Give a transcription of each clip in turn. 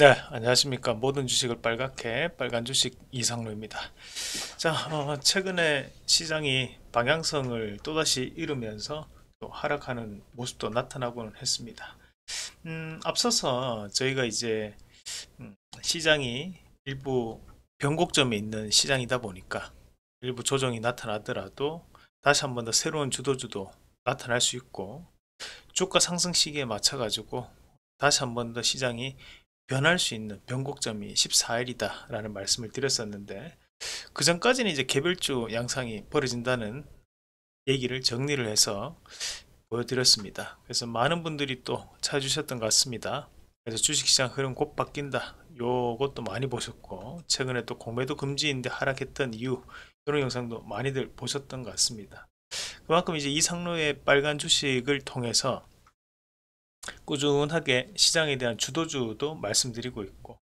네, 안녕하십니까. 모든 주식을 빨갛게 빨간 주식 이상로입니다. 자, 어, 최근에 시장이 방향성을 또다시 잃으면서 또 하락하는 모습도 나타나고는 했습니다. 음, 앞서서 저희가 이제 음, 시장이 일부 변곡점이 있는 시장이다 보니까 일부 조정이 나타나더라도 다시 한 번 더 새로운 주도주도 나타날 수 있고 주가 상승 시기에 맞춰 가지고 다시 한 번 더 시장이 변할 수 있는 변곡점이 14일이다라는 말씀을 드렸었는데 그 전까지는 이제 개별주 양상이 벌어진다는 얘기를 정리를 해서 보여드렸습니다. 그래서 많은 분들이 또 찾으셨던 것 같습니다. 그래서 주식시장 흐름 곧 바뀐다. 요것도 많이 보셨고 최근에 또 공매도 금지인데 하락했던 이유 이런 영상도 많이들 보셨던 것 같습니다. 그만큼 이제 이 상로의 빨간 주식을 통해서 꾸준하게 시장에 대한 주도주도 말씀드리고 있고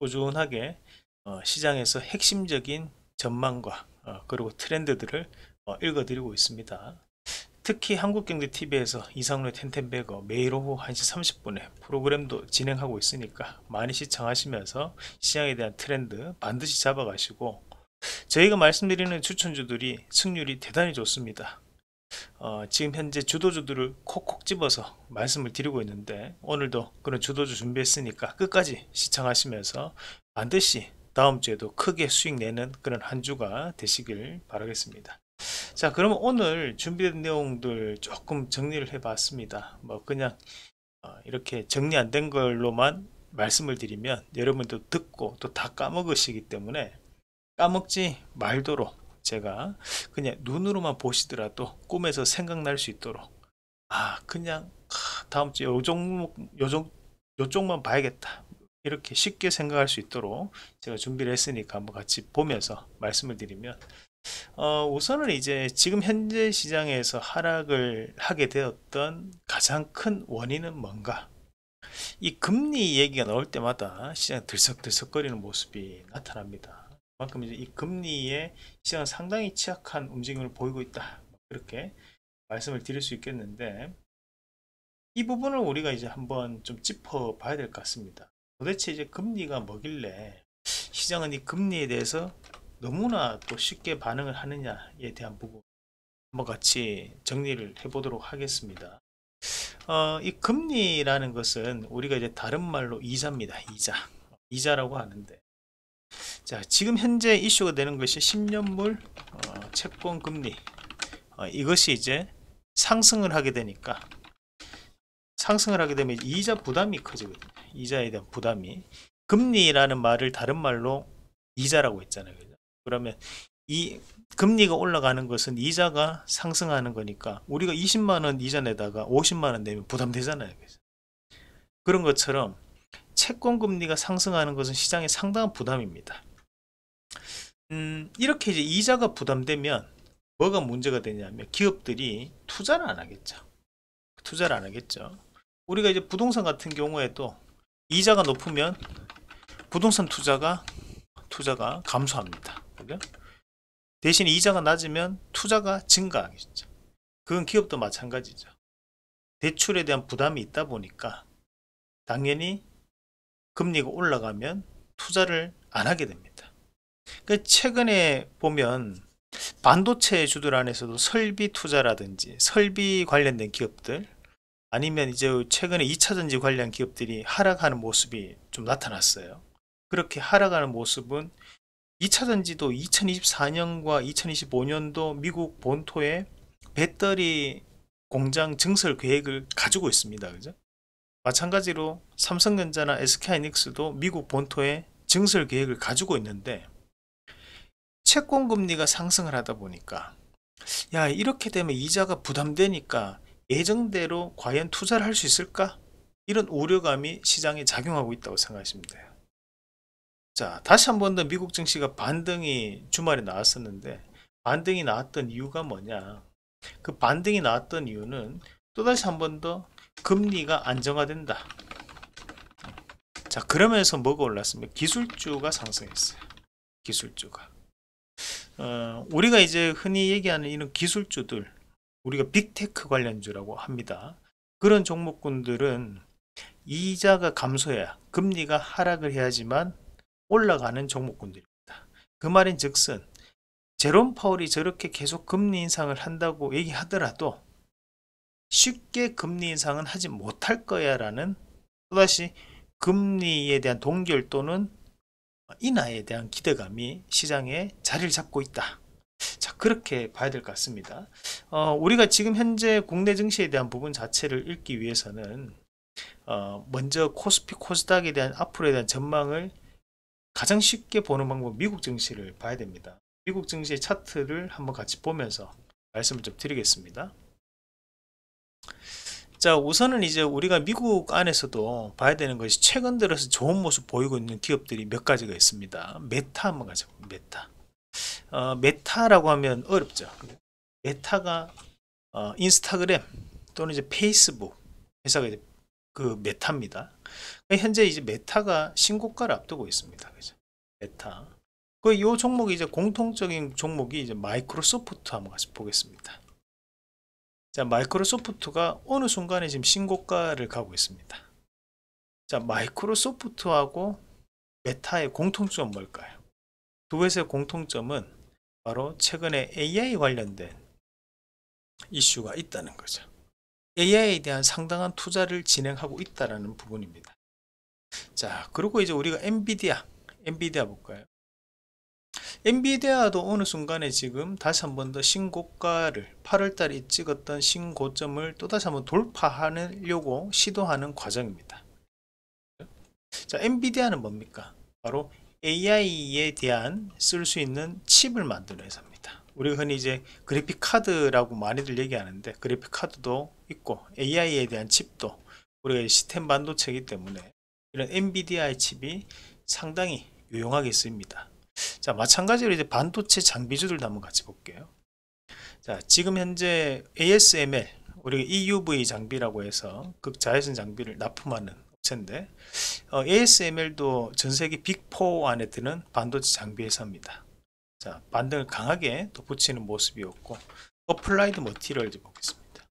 꾸준하게 어, 시장에서 핵심적인 전망과 어, 그리고 트렌드들을 어, 읽어드리고 있습니다. 특히 한국경제TV에서 이상로의 텐텐베거 매일 오후 1시 30분에 프로그램도 진행하고 있으니까 많이 시청하시면서 시장에 대한 트렌드 반드시 잡아가시고 저희가 말씀드리는 추천주들이 승률이 대단히 좋습니다. 어, 지금 현재 주도주들을 콕콕 집어서 말씀을 드리고 있는데 오늘도 그런 주도주 준비했으니까 끝까지 시청하시면서 반드시 다음 주에도 크게 수익 내는 그런 한 주가 되시길 바라겠습니다. 자 그러면 오늘 준비된 내용들 조금 정리를 해 봤습니다. 뭐 그냥 어, 이렇게 정리 안 된 걸로만 말씀을 드리면 여러분도 듣고 또 다 까먹으시기 때문에 까먹지 말도록 제가 그냥 눈으로만 보시더라도 꿈에서 생각날 수 있도록 아 그냥 다음 주에 요정 요종 요쪽만 봐야겠다 이렇게 쉽게 생각할 수 있도록 제가 준비를 했으니까 한번 같이 보면서 말씀을 드리면 어, 우선은 이제 지금 현재 시장에서 하락을 하게 되었던 가장 큰 원인은 뭔가 이 금리 얘기가 나올 때마다 시장 들썩들썩거리는 모습이 나타납니다 그만큼 이제 이 금리에 시장은 상당히 취약한 움직임을 보이고 있다. 그렇게 말씀을 드릴 수 있겠는데 이 부분을 우리가 이제 한번 좀 짚어 봐야 될 것 같습니다. 도대체 이제 금리가 뭐길래 시장은 이 금리에 대해서 너무나 또 쉽게 반응을 하느냐에 대한 부분 한번 같이 정리를 해 보도록 하겠습니다. 어, 이 금리라는 것은 우리가 이제 다른 말로 이자입니다. 이자. 이자라고 하는데 자 지금 현재 이슈가 되는 것이 10년물 어, 채권 금리 어, 이것이 이제 상승을 하게 되니까 상승을 하게 되면 이자 부담이 커지거든요 이자에 대한 부담이 금리라는 말을 다른 말로 이자라고 했잖아요 그죠? 그러면 이 금리가 올라가는 것은 이자가 상승하는 거니까 우리가 20만원 이자 내다가 50만원 내면 부담되잖아요 그죠? 그런 것처럼 채권 금리가 상승하는 것은 시장에 상당한 부담입니다. 음, 이렇게 이제 이자가 부담되면 뭐가 문제가 되냐면 기업들이 투자를 안 하겠죠. 투자를 안 하겠죠. 우리가 이제 부동산 같은 경우에도 이자가 높으면 부동산 투자가 투자가 감소합니다. 그죠? 대신 이자가 낮으면 투자가 증가하겠죠. 그건 기업도 마찬가지죠. 대출에 대한 부담이 있다 보니까 당연히 금리가 올라가면 투자를 안 하게 됩니다. 그 최근에 보면 반도체 주들 안에서도 설비 투자라든지 설비 관련된 기업들 아니면 이제 최근에 2차전지 관련 기업들이 하락하는 모습이 좀 나타났어요. 그렇게 하락하는 모습은 2차전지도 2024년과 2025년도 미국 본토에 배터리 공장 증설 계획을 가지고 있습니다. 그죠? 마찬가지로 삼성전자나 SK하이닉스도 미국 본토에 증설 계획을 가지고 있는데 채권 금리가 상승을 하다 보니까 야 이렇게 되면 이자가 부담되니까 예정대로 과연 투자를 할 수 있을까? 이런 우려감이 시장에 작용하고 있다고 생각하십니다자 다시 한 번 더 미국 증시가 반등이 주말에 나왔었는데 반등이 나왔던 이유가 뭐냐 그 반등이 나왔던 이유는 또다시 한번더 금리가 안정화된다. 자 그러면서 뭐가 올랐습니까? 기술주가 상승했어요. 기술주가. 어, 우리가 이제 흔히 얘기하는 이런 기술주들 우리가 빅테크 관련주라고 합니다. 그런 종목군들은 이자가 감소해야 금리가 하락을 해야지만 올라가는 종목군들입니다. 그 말인 즉슨 제롬 파울이 저렇게 계속 금리 인상을 한다고 얘기하더라도 쉽게 금리 인상은 하지 못할 거야 라는 또다시 금리에 대한 동결 또는 인하에 대한 기대감이 시장에 자리를 잡고 있다. 자 그렇게 봐야 될 것 같습니다. 어, 우리가 지금 현재 국내 증시에 대한 부분 자체를 읽기 위해서는 어, 먼저 코스피 코스닥에 대한 앞으로에 대한 전망을 가장 쉽게 보는 방법 은 미국 증시를 봐야 됩니다. 미국 증시의 차트를 한번 같이 보면서 말씀을 좀 드리겠습니다. 자 우선은 이제 우리가 미국 안에서도 봐야 되는 것이 최근 들어서 좋은 모습 보이고 있는 기업들이 몇 가지가 있습니다 메타 한번 가자 메타 어, 메타라고 하면 어렵죠 메타가 어, 인스타그램 또는 이제 페이스북 회사가 이제 그 메타입니다 현재 이제 메타가 신고가를 앞두고 있습니다 그죠 메타 그이 종목이 이제 공통적인 종목이 이제 마이크로소프트 한번 같이 보겠습니다 자, 마이크로소프트가 어느 순간에 지금 신고가를 가고 있습니다. 자, 마이크로소프트하고 메타의 공통점은 뭘까요? 두 회사의 공통점은 바로 최근에 AI 관련된 이슈가 있다는 거죠. AI에 대한 상당한 투자를 진행하고 있다는 부분입니다. 자, 그리고 이제 우리가 엔비디아, 엔비디아 볼까요? 엔비디아도 어느 순간에 지금 다시 한 번 더 신고가를 8월달에 찍었던 신고점을 또 다시 한 번 돌파하려고 시도하는 과정입니다. 자, 엔비디아는 뭡니까? 바로 AI에 대한 쓸 수 있는 칩을 만드는 회사입니다. 우리가 흔히 이제 그래픽 카드라고 많이들 얘기하는데 그래픽 카드도 있고 AI에 대한 칩도 우리가 시스템 반도체이기 때문에 이런 엔비디아의 칩이 상당히 유용하게 쓰입니다. 자, 마찬가지로 이제 반도체 장비주들도 한번 같이 볼게요. 자, 지금 현재 ASML, 우리가 EUV 장비라고 해서 극자외선 장비를 납품하는 업체인데 어, ASML도 전 세계 빅4 안에 드는 반도체 장비 회사입니다. 자, 반등을 강하게 덧붙이는 모습이었고 어플라이드 머티리얼즈 보겠습니다.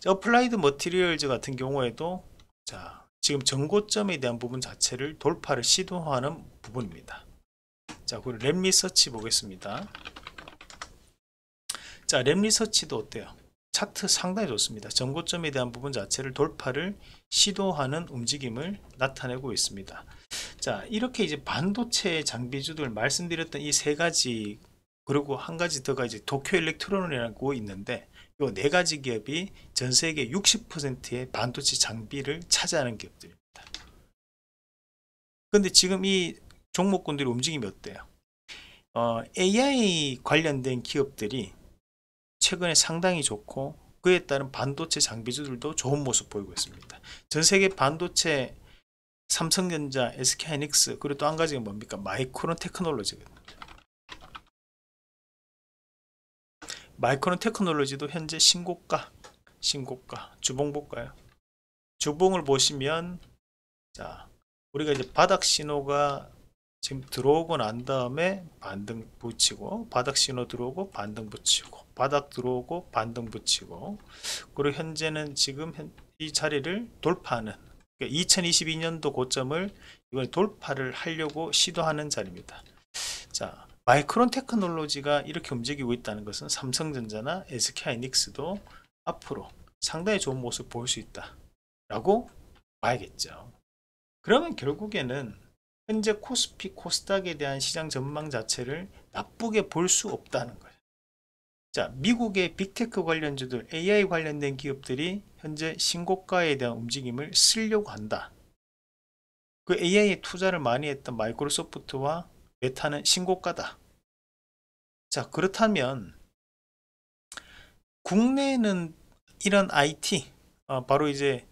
자, 어플라이드 머티리얼즈 같은 경우에도 자, 지금 전고점에 대한 부분 자체를 돌파를 시도하는 부분입니다. 자, 그리고 랩 리서치 보겠습니다. 자, 랩 리서치도 어때요? 차트 상당히 좋습니다. 전고점에 대한 부분 자체를 돌파를 시도하는 움직임을 나타내고 있습니다. 자, 이렇게 이제 반도체 장비주들 말씀드렸던 이 세 가지 그리고 한 가지 더가 이제 도쿄 일렉트론이라고 있는데 이 네 가지 기업이 전 세계 60%의 반도체 장비를 차지하는 기업들입니다. 근데 지금 이 종목군들이 움직임이 어때요? 어, AI 관련된 기업들이 최근에 상당히 좋고 그에 따른 반도체 장비주들도 좋은 모습 보이고 있습니다. 전 세계 반도체 삼성전자, SK하이닉스 그리고 또 한 가지가 뭡니까? 마이크론 테크놀로지거든요. 마이크론 테크놀로지도 현재 신고가, 신고가, 주봉 볼까요? 주봉을 보시면 자 우리가 이제 바닥 신호가 지금 들어오고 난 다음에 반등 붙이고 바닥 신호 들어오고 반등 붙이고 바닥 들어오고 반등 붙이고 그리고 현재는 지금 이 자리를 돌파하는 그러니까 2022년도 고점을 이번에 돌파를 하려고 시도하는 자리입니다 자 마이크론 테크놀로지가 이렇게 움직이고 있다는 것은 삼성전자나 SK하이닉스도 앞으로 상당히 좋은 모습 보일 수 있다 라고 봐야겠죠 그러면 결국에는 현재 코스피 코스닥에 대한 시장 전망 자체를 나쁘게 볼 수 없다는 거예요. 자, 미국의 빅테크 관련주들, AI 관련된 기업들이 현재 신고가에 대한 움직임을 쓰려고 한다. 그 AI에 투자를 많이 했던 마이크로소프트와 메타는 신고가다. 자, 그렇다면 국내는 이런 IT, 어, 바로 이제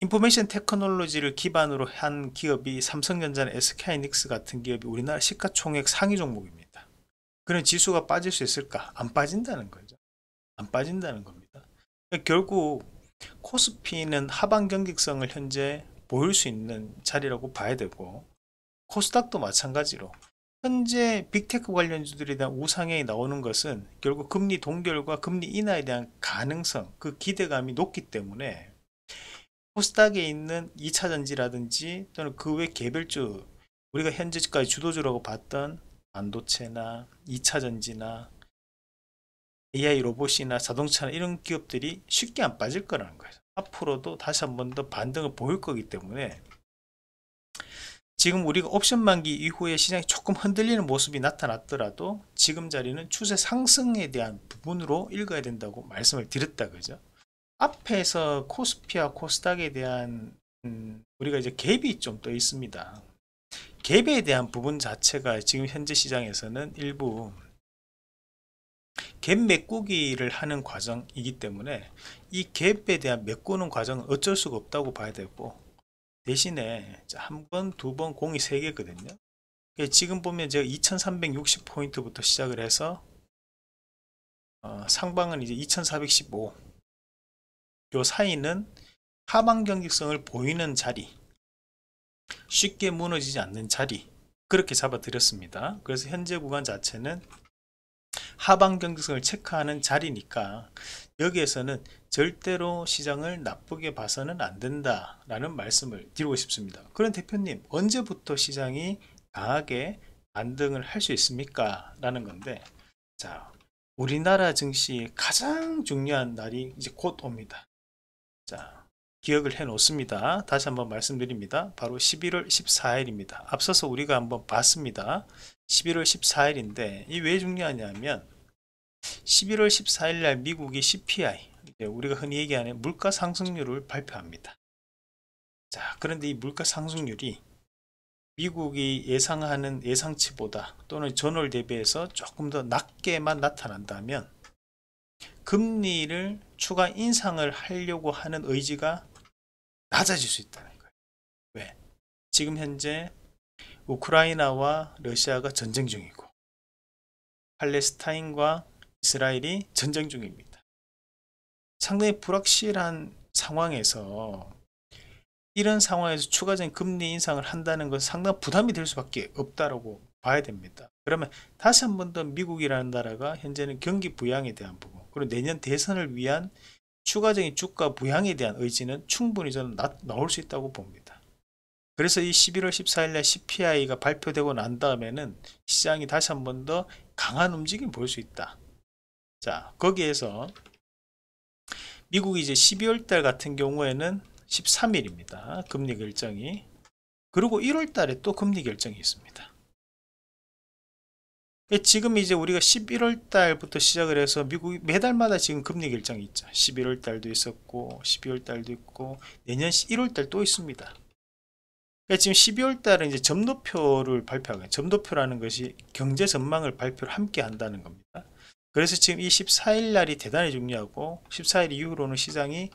인포메이션 테크놀로지를 기반으로 한 기업이 삼성전자나 SK하이닉스 같은 기업이 우리나라 시가총액 상위 종목입니다. 그런 지수가 빠질 수 있을까? 안 빠진다는 거죠. 안 빠진다는 겁니다. 결국 코스피는 하반 경직성을 현재 보일 수 있는 자리라고 봐야 되고 코스닥도 마찬가지로 현재 빅테크 관련주들에 대한 우상향이 나오는 것은 결국 금리 동결과 금리 인하에 대한 가능성, 그 기대감이 높기 때문에 코스닥에 있는 2차전지라든지 또는 그 외 개별주 우리가 현재까지 주도주라고 봤던 반도체나 2차전지나 AI 로봇이나 자동차나 이런 기업들이 쉽게 안 빠질 거라는 거예요. 앞으로도 다시 한 번 더 반등을 보일 거기 때문에 지금 우리가 옵션 만기 이후에 시장이 조금 흔들리는 모습이 나타났더라도 지금 자리는 추세 상승에 대한 부분으로 읽어야 된다고 말씀을 드렸다 그죠 앞에서 코스피와 코스닥에 대한 음, 우리가 이제 갭이 좀 떠 있습니다. 갭에 대한 부분 자체가 지금 현재 시장에서는 일부 갭 메꾸기를 하는 과정이기 때문에 이 갭에 대한 메꾸는 과정은 어쩔 수가 없다고 봐야 되고 대신에 한 번, 두 번, 공이 세 개거든요. 지금 보면 제가 2360포인트부터 시작을 해서 어, 상방은 이제 2415요 사이는 하방 경직성을 보이는 자리 쉽게 무너지지 않는 자리 그렇게 잡아드렸습니다 그래서 현재 구간 자체는 하방 경직성을 체크하는 자리니까 여기에서는 절대로 시장을 나쁘게 봐서는 안 된다 라는 말씀을 드리고 싶습니다 그런 대표님 언제부터 시장이 강하게 반등을 할 수 있습니까 라는 건데 자 우리나라 증시의 가장 중요한 날이 이제 곧 옵니다 자, 기억을 해 놓습니다. 다시 한번 말씀드립니다. 바로 11월 14일입니다. 앞서서 우리가 한번 봤습니다. 11월 14일인데 이 왜 중요하냐면 11월 14일 날 미국이 CPI 우리가 흔히 얘기하는 물가 상승률을 발표합니다. 자, 그런데 이 물가 상승률이 미국이 예상하는 예상치보다 또는 전월 대비해서 조금 더 낮게만 나타난다면 금리를 추가 인상을 하려고 하는 의지가 낮아질 수 있다는 거예요. 왜? 지금 현재 우크라이나와 러시아가 전쟁 중이고 팔레스타인과 이스라엘이 전쟁 중입니다. 상당히 불확실한 상황에서 이런 상황에서 추가적인 금리 인상을 한다는 건상당히 부담이 될 수밖에 없다고 봐야 됩니다. 그러면 다시 한 번 더 미국이라는 나라가 현재는 경기 부양에 대한 부분 그리고 내년 대선을 위한 추가적인 주가 부양에 대한 의지는 충분히 저는 나, 나올 수 있다고 봅니다. 그래서 이 11월 14일날 CPI가 발표되고 난 다음에는 시장이 다시 한 번 더 강한 움직임 보일 수 있다. 자 거기에서 미국이 이제 12월달 같은 경우에는 13일입니다. 금리 결정이 그리고 1월달에 또 금리 결정이 있습니다. 예, 지금 이제 우리가 11월 달부터 시작을 해서 미국이 매달마다 지금 금리 결정이 있죠. 11월 달도 있었고 12월 달도 있고 내년 1월 달 또 있습니다. 그러니까 지금 12월 달은 이제 점도표를 발표하게 점도표라는 것이 경제 전망을 발표를 함께 한다는 겁니다. 그래서 지금 이 14일 날이 대단히 중요하고 14일 이후로는 시장이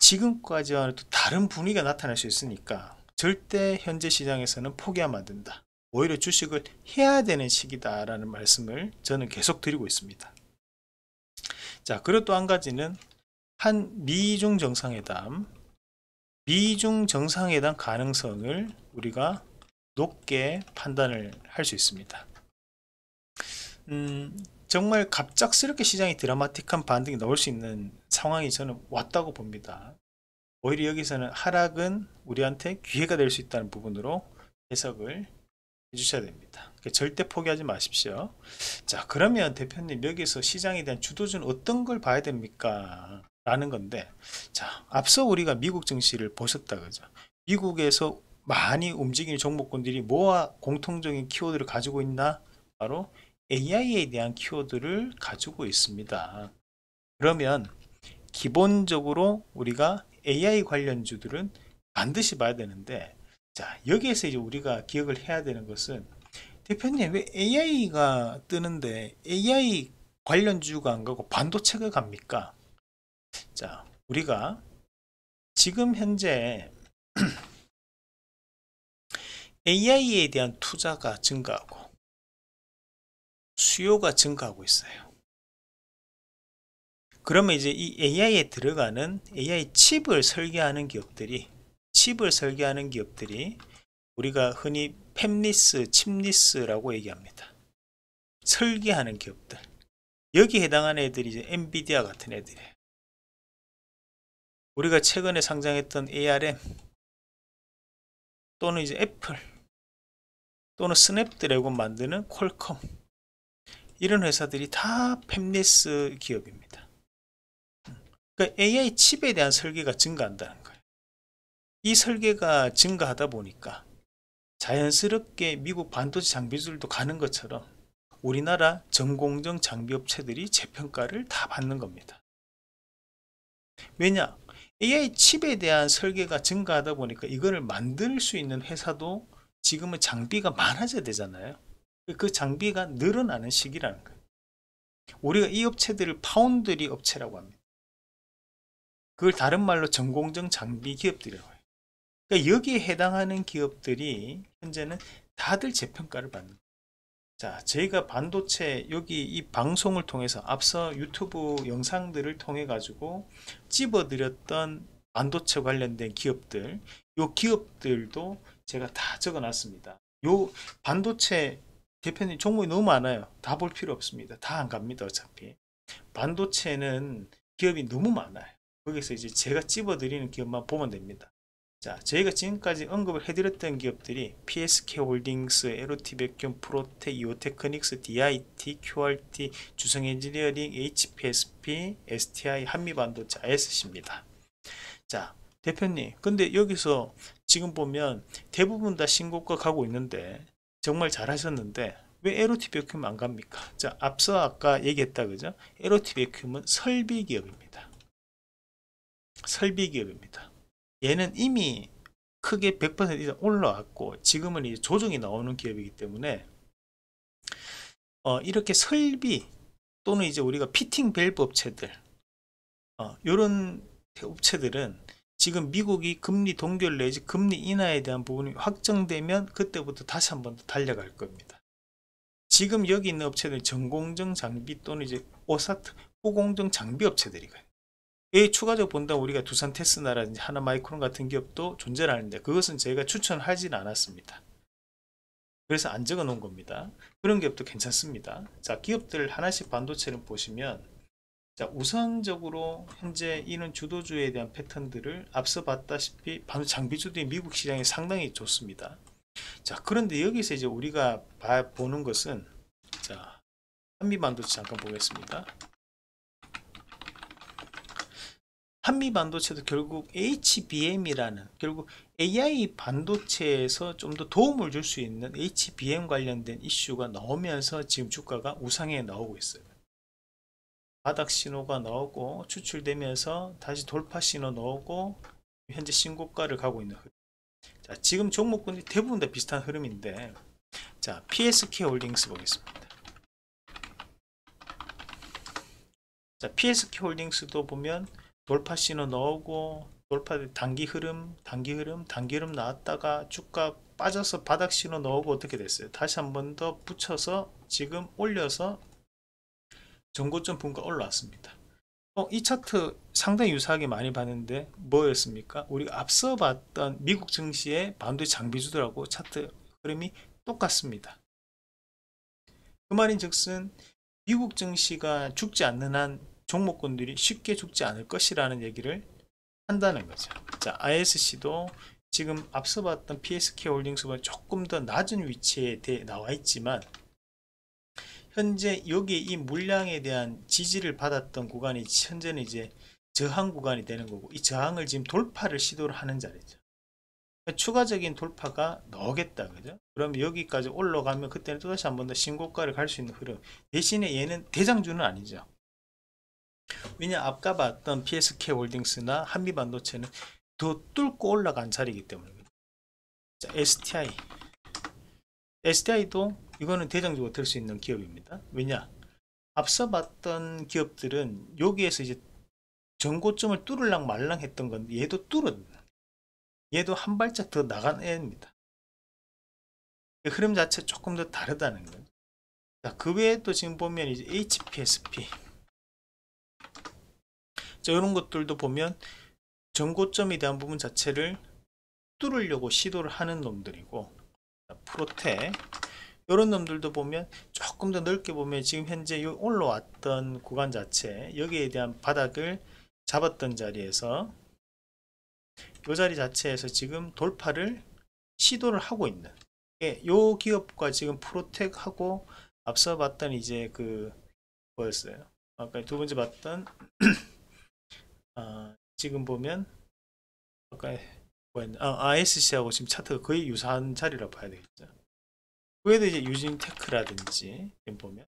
지금까지와는 또 다른 분위기가 나타날 수 있으니까 절대 현재 시장에서는 포기하면 안 된다. 오히려 주식을 해야 되는 시기다라는 말씀을 저는 계속 드리고 있습니다. 자, 그리고 또 한 가지는 한 미중 정상회담, 미중 정상회담 가능성을 우리가 높게 판단을 할 수 있습니다. 음, 정말 갑작스럽게 시장이 드라마틱한 반등이 나올 수 있는 상황이 저는 왔다고 봅니다. 오히려 여기서는 하락은 우리한테 기회가 될 수 있다는 부분으로 해석을 해주셔야 됩니다. 그러니까 절대 포기하지 마십시오. 자 그러면 대표님 여기서 시장에 대한 주도주는 어떤 걸 봐야 됩니까? 라는 건데 자 앞서 우리가 미국 증시를 보셨다 그죠? 미국에서 많이 움직이는 종목군들이 뭐와 공통적인 키워드를 가지고 있나? 바로 AI에 대한 키워드를 가지고 있습니다. 그러면 기본적으로 우리가 AI 관련주들은 반드시 봐야 되는데 자 여기에서 이제 우리가 기억을 해야 되는 것은 대표님 왜 AI가 뜨는데 AI 관련주가 안 가고 반도체가 갑니까? 자 우리가 지금 현재 AI에 대한 투자가 증가하고 수요가 증가하고 있어요. 그러면 이제 이 AI에 들어가는 AI 칩을 설계하는 기업들이 칩을 설계하는 기업들이 우리가 흔히 펩리스 칩리스라고 얘기합니다. 설계하는 기업들. 여기 해당하는 애들이 이제 엔비디아 같은 애들이에요. 우리가 최근에 상장했던 ARM 또는 이제 애플 또는 스냅드래곤 만드는 콜컴 이런 회사들이 다 팹리스 기업입니다. 그러니까 AI 칩에 대한 설계가 증가한다는 이 설계가 증가하다 보니까 자연스럽게 미국 반도체 장비들도 가는 것처럼 우리나라 전공정 장비업체들이 재평가를 다 받는 겁니다. 왜냐? AI 칩에 대한 설계가 증가하다 보니까 이거를 만들 수 있는 회사도 지금은 장비가 많아져야 되잖아요. 그 장비가 늘어나는 시기라는 거예요. 우리가 이 업체들을 파운드리 업체라고 합니다. 그걸 다른 말로 전공정 장비 기업들이라고 그러니까 여기에 해당하는 기업들이 현재는 다들 재평가를 받는 자, 저희가 반도체 여기 이 방송을 통해서 앞서 유튜브 영상들을 통해 가지고 찝어드렸던 반도체 관련된 기업들, 요 기업들도 제가 다 적어놨습니다. 요 반도체 대표님 종목이 너무 많아요. 다 볼 필요 없습니다. 다 안 갑니다. 어차피 반도체는 기업이 너무 많아요. 거기서 이제 제가 찝어드리는 기업만 보면 됩니다. 자, 저희가 지금까지 언급을 해드렸던 기업들이 PSK홀딩스, l o t 백균 프로테, 이오테크닉스, DIT, QRT, 주성엔지니어링, HPSP, STI, 한미반도체, ISC입니다. 자, 대표님, 근데 여기서 지금 보면 대부분 다 신고가 가고 있는데 정말 잘하셨는데 왜 l o t 백큐안 갑니까? 자, 앞서 아까 얘기했다 그죠? l o t 백큐은 설비 기업입니다. 설비 기업입니다. 얘는 이미 크게 100% 이상 올라왔고 지금은 이제 조정이 나오는 기업이기 때문에 어, 이렇게 설비 또는 이제 우리가 피팅 밸브 업체들 어, 이런 업체들은 지금 미국이 금리 동결 내지 금리 인하에 대한 부분이 확정되면 그때부터 다시 한 번 더 달려갈 겁니다. 지금 여기 있는 업체들 전공정 장비 또는 이제 오사트 후공정 장비 업체들이거든요. 이 추가적으로 본다 우리가 두산 테스나라든지 하나 마이크론 같은 기업도 존재를 하는데 그것은 저희가 추천하지는 않았습니다. 그래서 안 적어 놓은 겁니다. 그런 기업도 괜찮습니다. 자, 기업들 하나씩 반도체를 보시면 자, 우선적으로 현재 이는 주도주에 대한 패턴들을 앞서 봤다시피 반도 장비주도의 미국 시장이 상당히 좋습니다. 자, 그런데 여기서 이제 우리가 봐, 보는 것은 자, 한미반도체 잠깐 보겠습니다. 한미 반도체도 결국 HBM이라는 결국 AI 반도체에서 좀 더 도움을 줄 수 있는 HBM 관련된 이슈가 나오면서 지금 주가가 우상에 나오고 있어요. 바닥 신호가 나오고 추출되면서 다시 돌파 신호 나오고 현재 신고가를 가고 있는 흐름. 자, 지금 종목군이 대부분 다 비슷한 흐름인데 자, PSK 홀딩스 보겠습니다. 자, PSK 홀딩스도 보면 돌파 신호 넣고 돌파 단기 흐름 단기 흐름 단기 흐름 나왔다가 주가 빠져서 바닥 신호 넣고 어떻게 됐어요 다시 한 번 더 붙여서 지금 올려서 전고점 분과 올라왔습니다 어, 이 차트 상당히 유사하게 많이 봤는데 뭐였습니까 우리가 앞서 봤던 미국 증시의 반도체 장비주들하고 차트 흐름이 똑같습니다 그 말인 즉슨 미국 증시가 죽지 않는 한 종목군들이 쉽게 죽지 않을 것이라는 얘기를 한다는 거죠. 자, ISC도 지금 앞서 봤던 PSK 홀딩스보다 조금 더 낮은 위치에 대, 나와 있지만 현재 여기 이 물량에 대한 지지를 받았던 구간이 현재는 이제 저항 구간이 되는 거고 이 저항을 지금 돌파를 시도를 하는 자리죠. 추가적인 돌파가 나오겠다 그죠? 그럼 여기까지 올라가면 그때는 또다시 한 번 더 신고가를 갈 수 있는 흐름 대신에 얘는 대장주는 아니죠. 왜냐 아까 봤던 PSK 홀딩스나 한미반도체는 더 뚫고 올라간 자리이기 때문에 자, STI STI도 이거는 대장주가 될 수 있는 기업입니다 왜냐 앞서 봤던 기업들은 여기에서 이제 전고점을 뚫을랑 말랑 했던 건 얘도 뚫은 얘도 한 발짝 더 나간 애입니다 흐름 자체 조금 더 다르다는 거예요 자, 그 외에 또 지금 보면 이제 HPSP 자, 이런 것들도 보면 전고점에 대한 부분 자체를 뚫으려고 시도를 하는 놈들이고 프로테 이런 놈들도 보면 조금 더 넓게 보면 지금 현재 올라왔던 구간 자체 여기에 대한 바닥을 잡았던 자리에서 이 자리 자체에서 지금 돌파를 시도를 하고 있는 예, 요 기업과 지금 프로텍하고 앞서 봤던 이제 그 뭐였어요 아까 두 번째 봤던 어, 지금 보면 아까 아, ISC하고 지금 차트가 거의 유사한 자리라고 봐야 되겠죠. 그에도 이제 유진 테크라든지 보면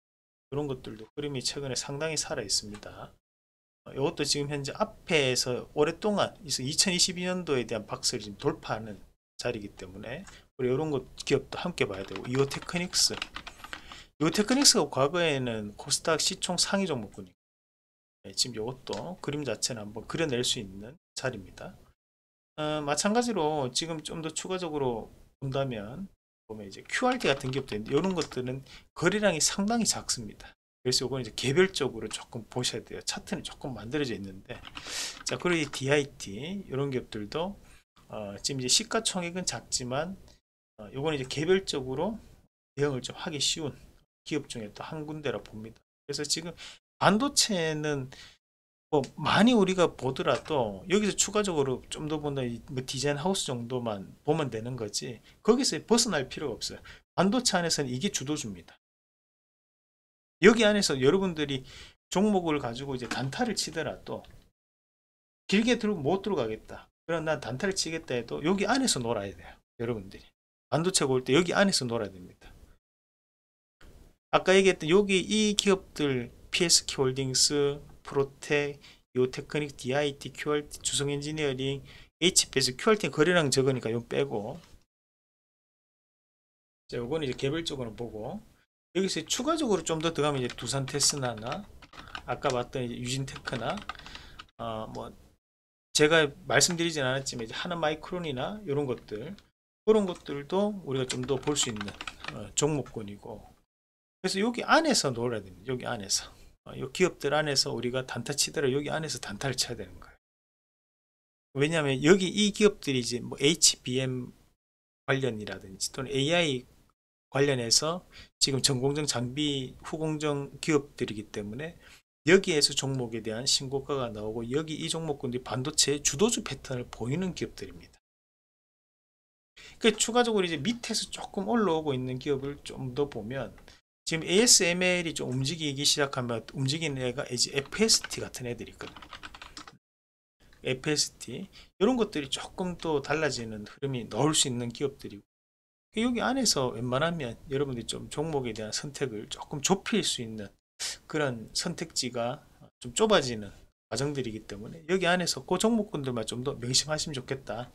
그런 것들도 흐름이 최근에 상당히 살아 있습니다. 이것도 어, 지금 현재 앞에서 오랫동안 2022년도에 대한 박스를 지금 돌파하는 자리이기 때문에 우리 이런 것 기업도 함께 봐야 되고 이오테크닉스 이오테크닉스가 과거에는 코스닥 시총 상위 종목군이고 네, 지금 이것도 그림 자체는 한번 그려낼 수 있는 자리입니다. 어, 마찬가지로 지금 좀 더 추가적으로 본다면 보면 이제 QRT 같은 기업도 있는데 이런 것들은 거래량이 상당히 작습니다. 그래서 이건 이제 개별적으로 조금 보셔야 돼요. 차트는 조금 만들어져 있는데 자 그리고 이 DIT 이런 기업들도 어, 지금 이제 시가총액은 작지만 어, 요 이거는 이제 개별적으로 대응을 좀 하기 쉬운 기업 중에 또 한 군데라 봅니다. 그래서 지금 반도체는 뭐 많이 우리가 보더라도 여기서 추가적으로 좀더 본다면 뭐 디자인 하우스 정도만 보면 되는 거지 거기서 벗어날 필요가 없어요 반도체 안에서는 이게 주도주입니다 여기 안에서 여러분들이 종목을 가지고 이제 단타를 치더라도 길게 들어 못 들어가겠다 그럼 난 단타를 치겠다 해도 여기 안에서 놀아야 돼요 여러분들이 반도체 볼 때 여기 안에서 놀아야 됩니다 아까 얘기했던 여기 이 기업들 PSK 홀딩스, 프로텍, 요테크닉, DIT, QRT, 주성 엔지니어링, HPS, QRT 거래량 적으니까 이거 빼고 자, 요거 이제 개별적으로 보고 여기서 추가적으로 좀 더 들어가면 이제 두산 테스나나 아까 봤던 유진테크나 어, 뭐 제가 말씀드리진 않았지만 이제 하나 마이크론이나 이런 것들 그런 것들도 우리가 좀 더 볼 수 있는 어, 종목군이고 그래서 여기 안에서 놀아야 됩니다. 여기 안에서 이 어, 기업들 안에서 우리가 단타 치더라도 여기 안에서 단타를 쳐야 되는 거예요. 왜냐하면 여기 이 기업들이 이제 뭐 HBM 관련이라든지 또는 AI 관련해서 지금 전공정 장비 후공정 기업들이기 때문에 여기에서 종목에 대한 신고가가 나오고 여기 이 종목군들이 반도체의 주도주 패턴을 보이는 기업들입니다. 그 추가적으로 이제 밑에서 조금 올라오고 있는 기업을 좀 더 보면 지금 ASML이 좀 움직이기 시작하면 움직이는 애가 FST 같은 애들이 있거든요. FST 이런 것들이 조금 또 달라지는 흐름이 넣을 수 있는 기업들이고 그 여기 안에서 웬만하면 여러분들이 좀 종목에 대한 선택을 조금 좁힐 수 있는 그런 선택지가 좀 좁아지는 과정들이기 때문에 여기 안에서 그 종목군들만 좀 더 명심하시면 좋겠다.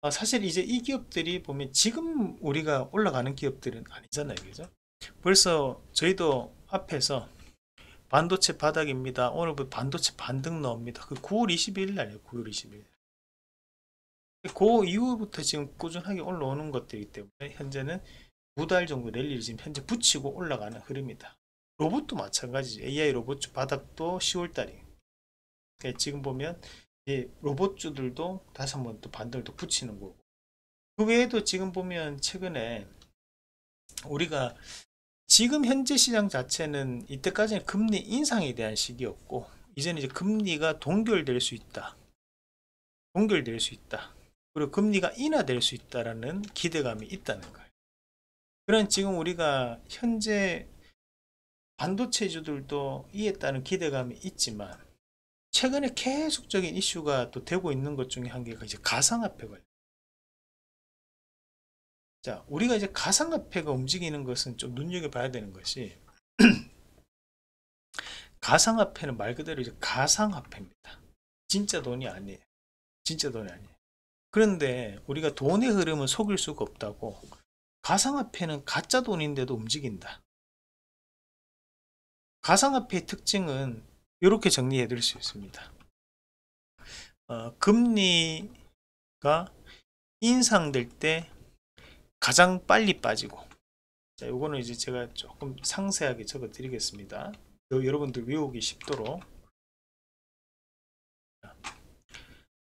아, 사실 이제 이 기업들이 보면 지금 우리가 올라가는 기업들은 아니잖아요. 그죠? 벌써 저희도 앞에서 반도체 바닥입니다. 오늘부터 그 반도체 반등 나옵니다. 그 9월 22일 날이에요. 9월 22일. 그 이후부터 지금 꾸준하게 올라오는 것들이기 때문에 현재는 두 달 정도 랠리를 지금 현재 붙이고 올라가는 흐름이다. 로봇도 마찬가지죠 AI 로봇주 바닥도 10월달이. 그러니까 지금 보면 예, 로봇주들도 다시 한번 또 반등을 또 붙이는 거고. 그 외에도 지금 보면 최근에 우리가 지금 현재 시장 자체는 이때까지는 금리 인상에 대한 시기였고 이제는 이제 금리가 동결될 수 있다. 동결될 수 있다. 그리고 금리가 인하될 수 있다라는 기대감이 있다는 거예요. 그런 지금 우리가 현재 반도체주들도 이에 따른 기대감이 있지만 최근에 계속적인 이슈가 또 되고 있는 것 중에 한 개가 이제 가상화폐 관련. 자, 우리가 이제 가상화폐가 움직이는 것은 좀 눈여겨봐야 되는 것이 가상화폐는 말 그대로 이제 가상화폐입니다. 진짜 돈이 아니에요. 진짜 돈이 아니에요. 그런데 우리가 돈의 흐름은 속일 수가 없다고 가상화폐는 가짜 돈인데도 움직인다. 가상화폐의 특징은 이렇게 정리해 드릴 수 있습니다. 어, 금리가 인상될 때 가장 빨리 빠지고 자 요거는 이제 제가 조금 상세하게 적어 드리겠습니다 여러분들 외우기 쉽도록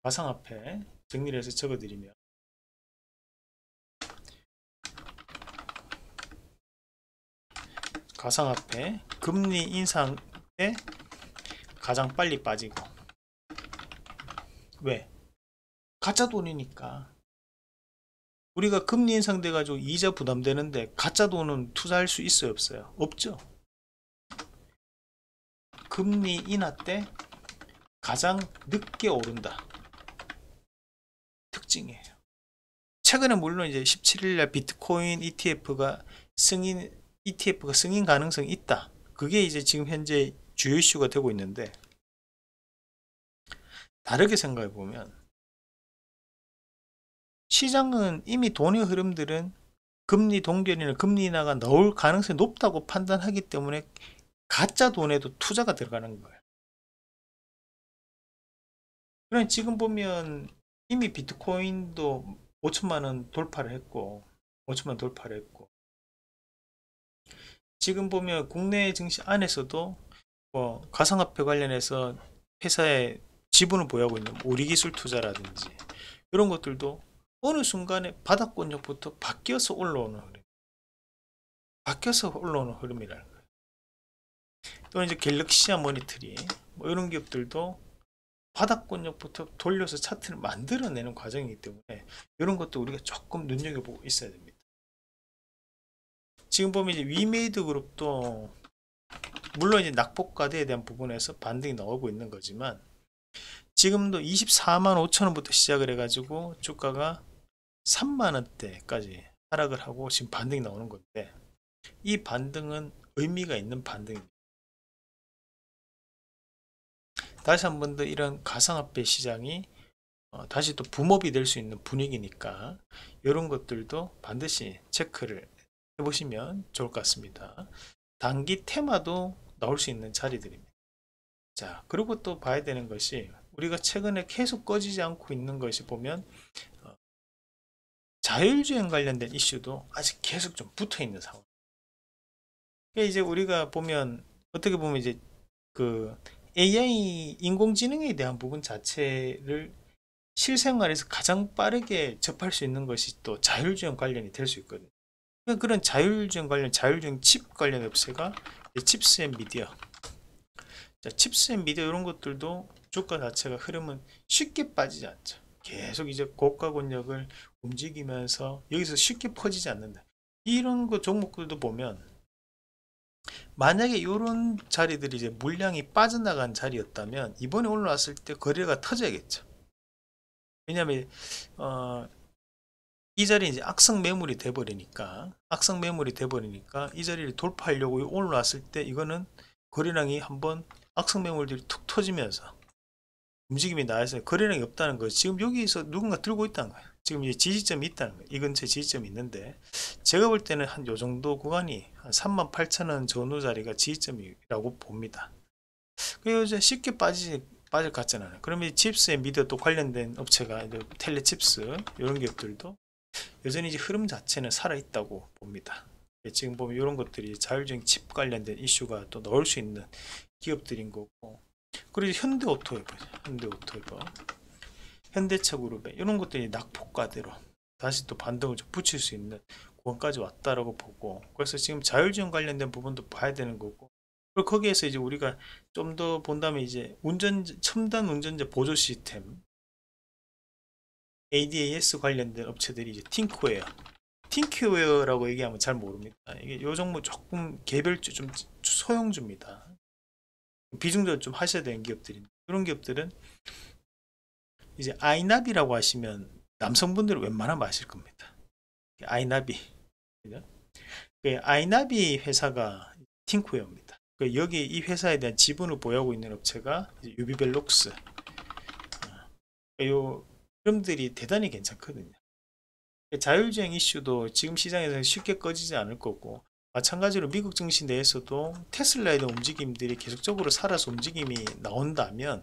가상 앞에 정리를 해서 적어 드리면 가상 앞에 금리 인상 에 가장 빨리 빠지고 왜? 가짜 돈이니까 우리가 금리 인상 돼가지고 이자 부담되는데 가짜 돈은 투자할 수 있어요 없어요 없죠 금리 인하 때 가장 늦게 오른다 특징이에요 최근에 물론 이제 17일날 비트코인 ETF가 승인 ETF가 승인 가능성이 있다 그게 이제 지금 현재 주요 이슈가 되고 있는데 다르게 생각해 보면 시장은 이미 돈의 흐름들은 금리 동결이나 금리 인하가 나올 가능성이 높다고 판단하기 때문에 가짜 돈에도 투자가 들어가는 거예요. 그럼 지금 보면 이미 비트코인도 5천만 원 돌파를 했고 5천만 원 돌파를 했고 지금 보면 국내 증시 안에서도 뭐 가상화폐 관련해서 회사의 지분을 보유하고 있는 우리기술 투자라든지 이런 것들도 어느 순간에 바닥권역부터 바뀌어서 올라오는 흐름. 바뀌어서 올라오는 흐름이라는 거예요. 또 이제 갤럭시아 모니터링 뭐 이런 기업들도 바닥권역부터 돌려서 차트를 만들어내는 과정이기 때문에 이런 것도 우리가 조금 눈여겨보고 있어야 됩니다. 지금 보면 이제 위메이드 그룹도 물론 이제 낙폭과대에 대한 부분에서 반등이 나오고 있는 거지만 지금도 24만 5천원부터 시작을 해가지고 주가가 3만원대까지 하락을 하고 지금 반등이 나오는 건데 이 반등은 의미가 있는 반등입니다. 다시 한 번 더 이런 가상화폐 시장이 어, 다시 또 붐업이 될 수 있는 분위기니까 이런 것들도 반드시 체크를 해보시면 좋을 것 같습니다. 단기 테마도 나올 수 있는 자리들입니다. 자 그리고 또 봐야 되는 것이 우리가 최근에 계속 꺼지지 않고 있는 것이 보면 자율주행 관련된 이슈도 아직 계속 좀 붙어 있는 상황. 그니까 이제 우리가 보면 어떻게 보면 이제 그 AI 인공지능에 대한 부분 자체를 실생활에서 가장 빠르게 접할 수 있는 것이 또 자율주행 관련이 될 수 있거든요. 그러니까 그런 자율주행 관련, 자율주행 칩 관련 업체가 칩스 앤 미디어. 자, 칩스 앤 미디어 이런 것들도 주가 자체가 흐름은 쉽게 빠지지 않죠. 계속 이제 고가 권역을 움직이면서 여기서 쉽게 퍼지지 않는다. 이런 거 그 종목들도 보면 만약에 이런 자리들이 이제 물량이 빠져나간 자리였다면 이번에 올라왔을 때 거래가 터져야겠죠. 왜냐하면 어, 이 자리 이제 악성 매물이 돼버리니까 악성 매물이 돼버리니까 이 자리를 돌파하려고 올라왔을 때 이거는 거래량이 한번 악성 매물들이 툭 터지면서 움직임이 나와서 거래량이 없다는 거 지금 여기서 누군가 들고 있다는 거예요 지금 이제 지지점이 있다는 거예요 이 근처에 지지점이 있는데 제가 볼 때는 한 요 정도 구간이 한 38,000원 전후 자리가 지지점이라고 봅니다 그리고 이제 쉽게 빠지 빠질 것 같잖아요 그러면 이 칩스의 미디어 또 관련된 업체가 텔레 칩스 이런 기업들도 여전히 이제 흐름 자체는 살아있다고 봅니다 예, 지금 보면 이런 것들이 자율적인칩 관련된 이슈가 또 넣을 수 있는 기업들인 거고 그리고 현대 오토웨버, 현대 오토웨버, 현대차 그룹에 이런 것들이 낙폭과대로 다시 또 반등을 좀 붙일 수 있는 구간까지 왔다라고 보고 그래서 지금 자율주행 관련된 부분도 봐야 되는 거고 그리고 거기에서 이제 우리가 좀 더 본다면 이제 운전 첨단 운전자 보조 시스템 ADAS 관련된 업체들이 이제 팅크웨어 팅크웨어라고 얘기하면 잘 모릅니다 이게 요 종목 조금 개별주 좀 소형주입니다 비중도 좀 하셔야 되는 기업들인데 그런 기업들은 이제 아이나비라고 하시면 남성분들은 웬만하면 아실 겁니다. 아이나비. 그 아이나비 회사가 팅코어입니다그 여기 이 회사에 대한 지분을 보유하고 있는 업체가 유비벨록스. 어, 요 이름들이 대단히 괜찮거든요. 자율주행 이슈도 지금 시장에서 쉽게 꺼지지 않을 거고 마찬가지로 미국 증시 내에서도 테슬라에 대한 움직임들이 계속적으로 살아서 움직임이 나온다면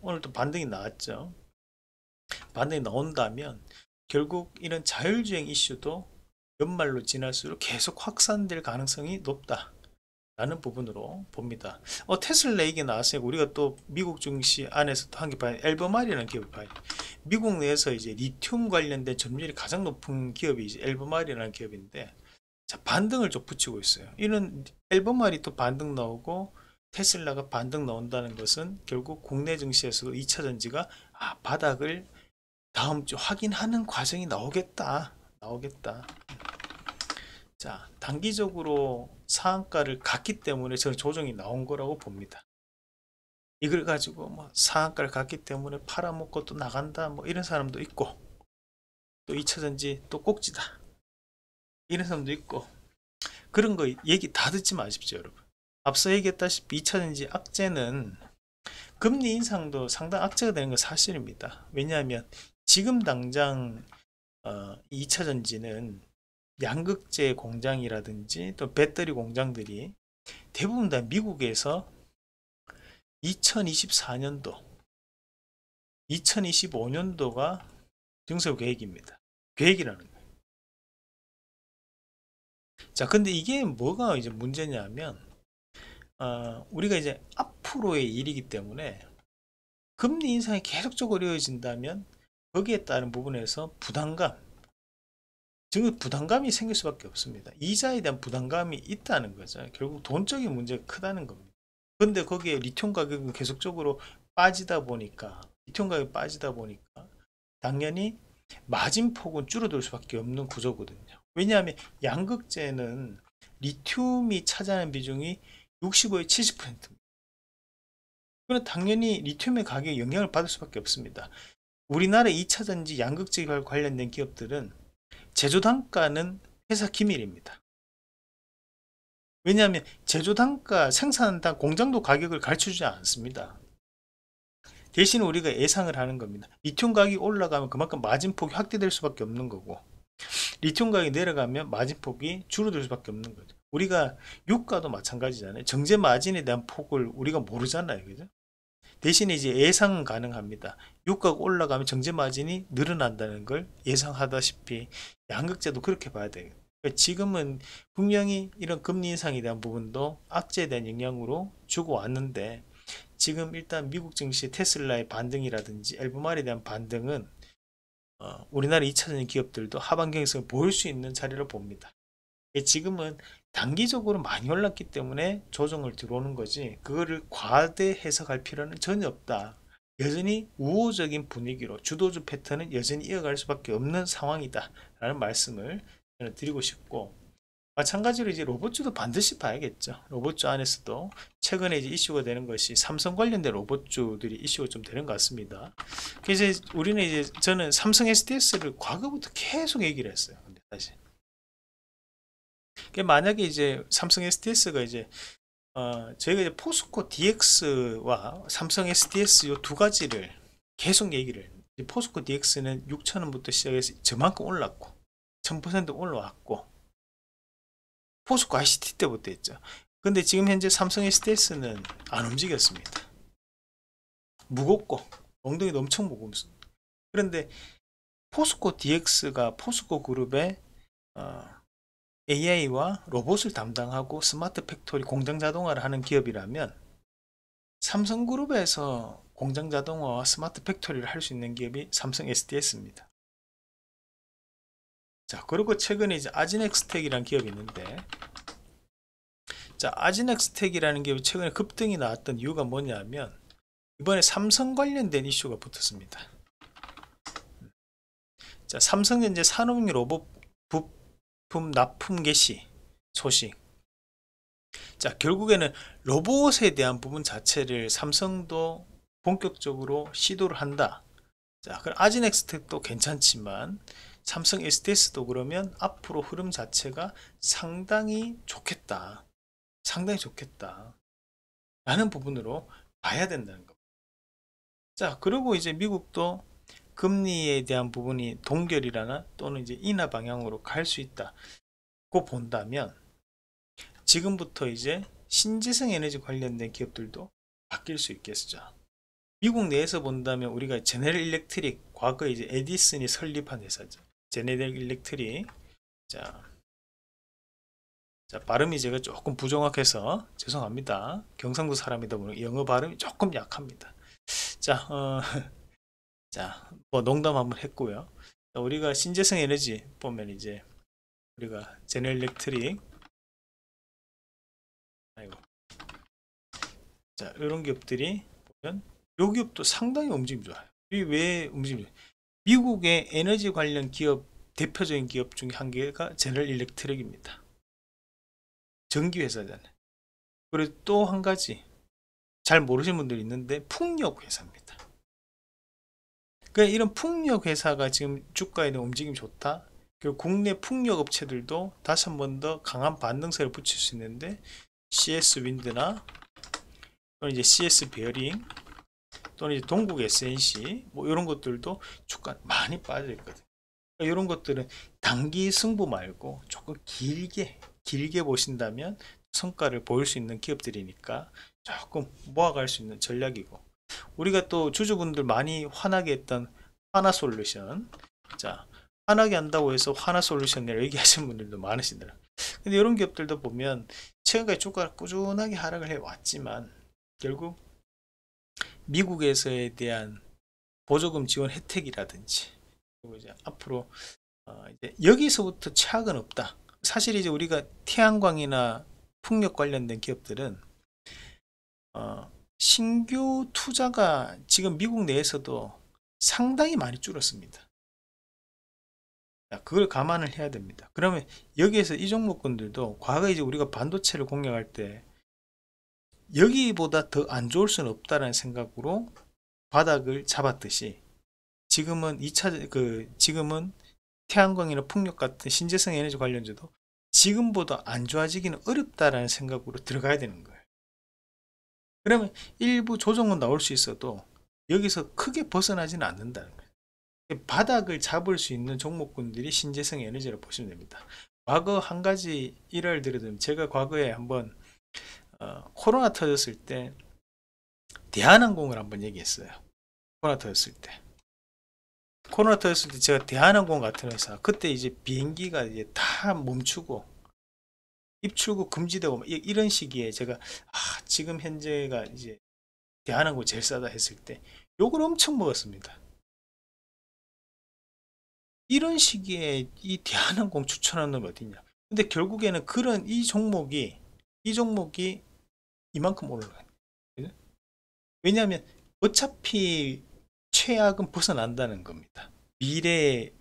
오늘도 반등이 나왔죠. 반등이 나온다면 결국 이런 자율주행 이슈도 연말로 지날수록 계속 확산될 가능성이 높다. 라는 부분으로 봅니다. 어, 테슬라 얘기 나왔으니까 우리가 또 미국 증시 안에서도 한개 봐야 엘버마이라는 기업을 봐야 미국 내에서 이제 리튬 관련된 점유율이 가장 높은 기업이 이제 엘버마이라는 기업인데 자, 반등을 좀 붙이고 있어요. 이런 앨범말이 또 반등 나오고 테슬라가 반등 나온다는 것은 결국 국내 증시에서도 2차전지가 그 아, 바닥을 다음 주 확인하는 과정이 나오겠다. 나오겠다. 자, 단기적으로 상한가를 갔기 때문에 저는 조정이 나온 거라고 봅니다. 이걸 가지고 뭐 상한가를 갔기 때문에 팔아먹고 또 나간다 뭐 이런 사람도 있고 또 2차전지 또 꼭지다 이런 사람도 있고 그런 거 얘기 다 듣지 마십시오 여러분 앞서 얘기했다시피 2차전지 악재는 금리 인상도 상당 악재가 되는 건 사실입니다 왜냐하면 지금 당장 어, 2차전지는 양극재 공장이라든지 또 배터리 공장들이 대부분 다 미국에서 2024년도 2025년도가 증설 계획입니다. 계획이라는 자, 근데 이게 뭐가 이제 문제냐면, 아, 우리가 이제 앞으로의 일이기 때문에 금리 인상이 계속적으로 이어진다면 거기에 따른 부분에서 부담감, 지 부담감이 생길 수밖에 없습니다. 이자에 대한 부담감이 있다는 거죠. 결국 돈적인 문제가 크다는 겁니다. 근데 거기에 리튬 가격은 계속적으로 빠지다 보니까 리튬 가격이 빠지다 보니까 당연히 마진 폭은 줄어들 수밖에 없는 구조거든요. 왜냐하면 양극재는 리튬이 차지하는 비중이 65에 70%입니다. 그건 당연히 리튬의 가격에 영향을 받을 수밖에 없습니다. 우리나라 2차전지 양극재 관련된 기업들은 제조 단가는 회사 기밀입니다. 왜냐하면 제조 단가, 생산 단가, 공장도 가격을 가르쳐주지 않습니다. 대신 우리가 예상을 하는 겁니다. 리튬 가격이 올라가면 그만큼 마진폭이 확대될 수밖에 없는 거고 리튬강이 내려가면 마진폭이 줄어들 수밖에 없는 거죠. 우리가 유가도 마찬가지잖아요. 정제 마진에 대한 폭을 우리가 모르잖아요. 그죠? 대신에 이제 예상은 가능합니다. 유가가 올라가면 정제 마진이 늘어난다는 걸 예상하다시피 양극재도 그렇게 봐야 돼요. 그러니까 지금은 분명히 이런 금리 인상에 대한 부분도 악재에 대한 영향으로 주고 왔는데 지금 일단 미국 증시 테슬라의 반등이라든지 엘브말에 대한 반등은 어, 우리나라 2차전지 기업들도 하반기에서 모일 수 있는 자리를 봅니다. 지금은 단기적으로 많이 올랐기 때문에 조정을 들어오는 거지 그거를 과대 해석할 필요는 전혀 없다. 여전히 우호적인 분위기로 주도주 패턴은 여전히 이어갈 수밖에 없는 상황이다 라는 말씀을 드리고 싶고 마찬가지로 이제 로봇주도 반드시 봐야겠죠. 로봇주 안에서도 최근에 이제 이슈가 되는 것이 삼성 관련된 로봇주들이 이슈가 좀 되는 것 같습니다. 그래서 이제 우리는 이제 저는 삼성 SDS를 과거부터 계속 얘기를 했어요. 근데 사실. 그러니까 만약에 이제 삼성 SDS가 이제 어, 저희가 이제 포스코 DX와 삼성 SDS 요 두 가지를 계속 얘기를 포스코 DX는 6천원부터 시작해서 저만큼 올랐고 1000% 올라왔고 포스코 ICT 때부터 했죠. 근데 지금 현재 삼성 SDS는 안 움직였습니다. 무겁고 엉덩이도 엄청 무겁습니다. 그런데 포스코 DX가 포스코 그룹의 어, AI와 로봇을 담당하고 스마트 팩토리 공장 자동화를 하는 기업이라면 삼성그룹에서 공장 자동화와 스마트 팩토리를 할 수 있는 기업이 삼성 SDS입니다. 자, 그리고 최근에 이제 아지넥스텍이라는 기업이 있는데 자, 아지넥스텍이라는 기업이 최근에 급등이 나왔던 이유가 뭐냐면 이번에 삼성 관련된 이슈가 붙었습니다. 자, 삼성전자 산업용 로봇 부품 납품 개시 소식. 자, 결국에는 로봇에 대한 부분 자체를 삼성도 본격적으로 시도를 한다. 자, 그럼 아지넥스텍도 괜찮지만 삼성 SDS도 그러면 앞으로 흐름 자체가 상당히 좋겠다. 상당히 좋겠다. 라는 부분으로 봐야 된다는 겁니다. 자, 그리고 이제 미국도 금리에 대한 부분이 동결이라나 또는 이제 인하 방향으로 갈 수 있다고 본다면 지금부터 이제 신재생 에너지 관련된 기업들도 바뀔 수 있겠죠. 미국 내에서 본다면 우리가 제네럴 일렉트릭 과거 이제 에디슨이 설립한 회사죠. 제네델 일렉트리 자, 자 발음이 제가 조금 부정확해서 죄송합니다 경상도 사람이다 보니 영어 발음이 조금 약합니다 자, 어, 자, 뭐 농담 한번 했고요. 우리가 신재생 에너지 보면 이제 우리가 제네일렉트릭 아이고 자 이런 기업들이 보면 요 기업도 상당히 움직임 좋아요. 왜 움직임 좋아요? 미국의 에너지 관련 기업 대표적인 기업 중한 개가 제널 일렉트릭입니다. 전기회사잖아요. 그리고 또 한 가지 잘 모르시는 분들 있는데 풍력회사입니다. 그러니까 이런 풍력회사가 지금 주가에는 움직임 좋다. 그리고 국내 풍력업체들도 다시 한 번 더 강한 반등세를 붙일 수 있는데 CS 윈드나 또는 이제 CS 베어링 또는 이제 동국 SNC 뭐 이런 것들도 주가 많이 빠져 있거든. 그러니까 이런 것들은 단기 승부 말고 조금 길게 길게 보신다면 성과를 보일 수 있는 기업들이니까 조금 모아갈 수 있는 전략이고 우리가 또 주주분들 많이 화나게 했던 하나솔루션 자 화나게 한다고 해서 하나솔루션을 얘기하시는 분들도 많으시더라 근데 이런 기업들도 보면 최근까지 주가 꾸준하게 하락을 해왔지만 결국 미국에서에 대한 보조금 지원 혜택이라든지 그리고 이제 앞으로 어 이제 여기서부터 차악은 없다. 사실 이제 우리가 태양광이나 풍력 관련된 기업들은 어 신규 투자가 지금 미국 내에서도 상당히 많이 줄었습니다. 그걸 감안을 해야 됩니다. 그러면 여기에서 이 종목군들도 과거 이제 우리가 반도체를 공략할 때 여기보다 더 안 좋을 수는 없다라는 생각으로 바닥을 잡았듯이 지금은 2차 그 지금은 태양광이나 풍력 같은 신재생 에너지 관련주도 지금보다 안 좋아지기는 어렵다라는 생각으로 들어가야 되는 거예요. 그러면 일부 조정은 나올 수 있어도 여기서 크게 벗어나지는 않는다는 거예요. 바닥을 잡을 수 있는 종목군들이 신재생 에너지를 보시면 됩니다. 과거 한 가지 일화를 들으면 제가 과거에 한번 어, 코로나 터졌을 때 대한항공을 한번 얘기했어요. 코로나 터졌을 때. 코로나 터졌을 때 제가 대한항공 같은 회사 그때 이제 비행기가 이제 다 멈추고 입출국 금지되고 이런 시기에 제가 아, 지금 현재가 이제 대한항공 제일 싸다 했을 때 욕을 엄청 먹었습니다. 이런 시기에 이 대한항공 추천하는 놈이 어딨냐. 근데 결국에는 그런 이 종목이 이 종목이 이만큼 올라가요. 그죠? 예? 왜냐하면 어차피 최악은 벗어난다는 겁니다. 미래의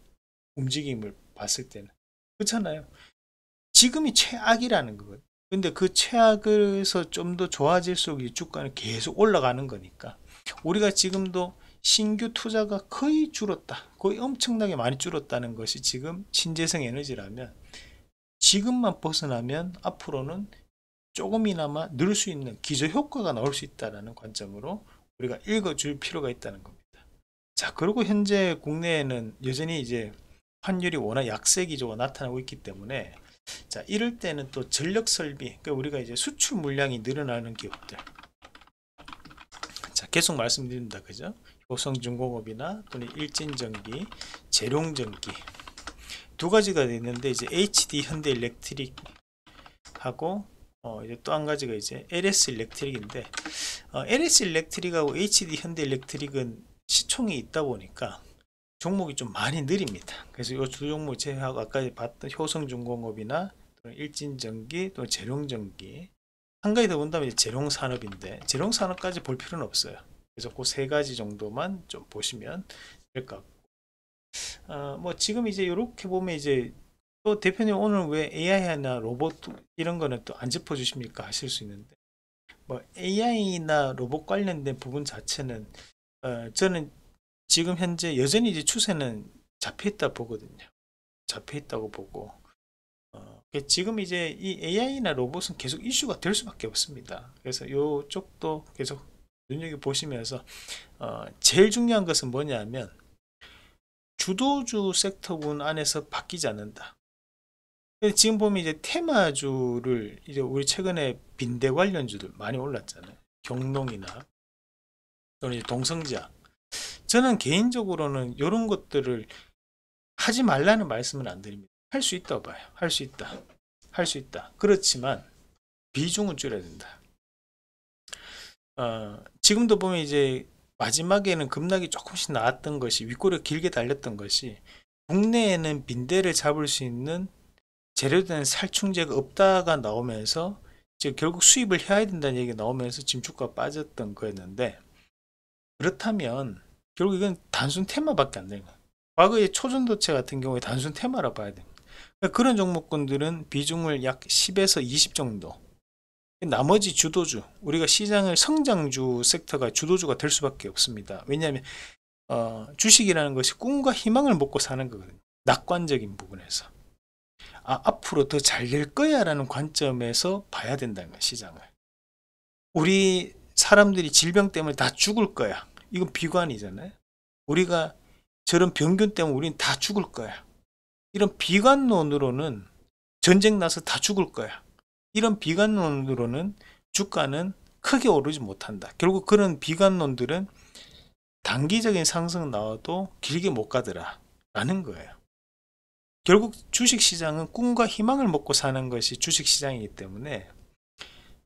움직임을 봤을 때는. 그렇잖아요. 지금이 최악이라는 거거든요. 근데 그 최악에서 좀 더 좋아질수록 이 주가는 계속 올라가는 거니까 우리가 지금도 신규 투자가 거의 줄었다 거의 엄청나게 많이 줄었다는 것이 지금 신재생 에너지라면 지금만 벗어나면 앞으로는 조금이나마 늘을수 있는 기저 효과가 나올 수 있다는 관점으로 우리가 읽어줄 필요가 있다는 겁니다. 자, 그리고 현재 국내에는 여전히 이제 환율이 워낙 약세 기조가 나타나고 있기 때문에 자, 이럴 때는 또 전력 설비, 그러니까 우리가 이제 수출 물량이 늘어나는 기업들. 자, 계속 말씀드립니다. 그죠? 효성중공업이나 또는 일진전기, 재룡전기 두 가지가 있는데 이제 HD 현대일렉트릭하고 어, 이제 또 한 가지가 이제 LS 일렉트릭인데 어, LS 일렉트릭하고 HD 현대 일렉트릭은 시총이 있다 보니까 종목이 좀 많이 느립니다. 그래서 이두 종목 제외하고 아까 봤던 효성중공업이나 일진전기 또 재룡전기 한 가지 더 본다면 재룡산업인데 재룡산업까지 볼 필요는 없어요. 그래서 그 세 가지 정도만 좀 보시면 될 것 같고 어, 뭐 지금 이제 이렇게 보면 이제 또 대표님 오늘 왜 AI나 로봇 이런 거는 또 안 짚어주십니까 하실 수 있는데 뭐 AI나 로봇 관련된 부분 자체는 어, 저는 지금 현재 여전히 이제 추세는 잡혀있다 보거든요 잡혀있다고 보고 어, 그 지금 이제 이 AI나 로봇은 계속 이슈가 될 수밖에 없습니다 그래서 이쪽도 계속 눈여겨보시면서 어, 제일 중요한 것은 뭐냐면 주도주 섹터군 안에서 바뀌지 않는다. 지금 보면 이제 테마주를 이제 우리 최근에 빈대 관련주들 많이 올랐잖아요. 경농이나 또는 동성자. 저는 개인적으로는 이런 것들을 하지 말라는 말씀은 안 드립니다. 할 수 있다고 봐요. 할 수 있다. 할 수 있다. 그렇지만 비중은 줄여야 된다. 어, 지금도 보면 이제 마지막에는 급락이 조금씩 나왔던 것이 윗골에 길게 달렸던 것이 국내에는 빈대를 잡을 수 있는 재료된 살충제가 없다가 나오면서 이제 결국 수입을 해야 된다는 얘기가 나오면서 지금 주가 빠졌던 거였는데 그렇다면 결국 이건 단순 테마밖에 안 되는 거예요. 과거의 초전도체 같은 경우에 단순 테마라 봐야 됩니다. 그 그러니까 그런 종목군들은 비중을 약 10에서 20 정도 나머지 주도주 우리가 시장을 성장주 섹터가 주도주가 될 수밖에 없습니다 왜냐하면 어, 주식이라는 것이 꿈과 희망을 먹고 사는 거거든요 낙관적인 부분에서 아, 앞으로 더 잘 될 거야라는 관점에서 봐야 된다는 거야 시장을. 우리 사람들이 질병 때문에 다 죽을 거야. 이건 비관이잖아요. 우리가 저런 병균 때문에 우리는 다 죽을 거야. 이런 비관론으로는 전쟁 나서 다 죽을 거야. 이런 비관론으로는 주가는 크게 오르지 못한다. 결국 그런 비관론들은 단기적인 상승 나와도 길게 못 가더라. 라는 거예요. 결국 주식시장은 꿈과 희망을 먹고 사는 것이 주식시장이기 때문에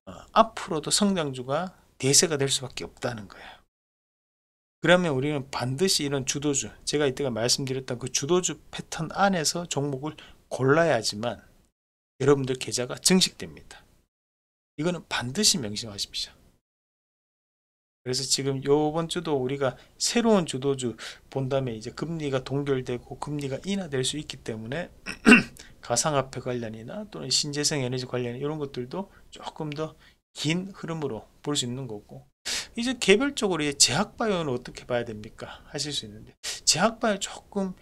어, 앞으로도 성장주가 대세가 될 수밖에 없다는 거예요. 그러면 우리는 반드시 이런 주도주, 제가 이때가 말씀드렸던 그 주도주 패턴 안에서 종목을 골라야지만 여러분들 계좌가 증식됩니다. 이거는 반드시 명심하십시오. 그래서 지금 요번 주도 우리가 새로운 주도주 본다음에 이제 금리가 동결되고 금리가 인하될 수 있기 때문에 가상화폐 관련이나 또는 신재생 에너지 관련 이런 것들도 조금 더 긴 흐름으로 볼 수 있는 거고 이제 개별적으로 이제 제약바이오는 어떻게 봐야 됩니까 하실 수 있는데 제약바이오 조금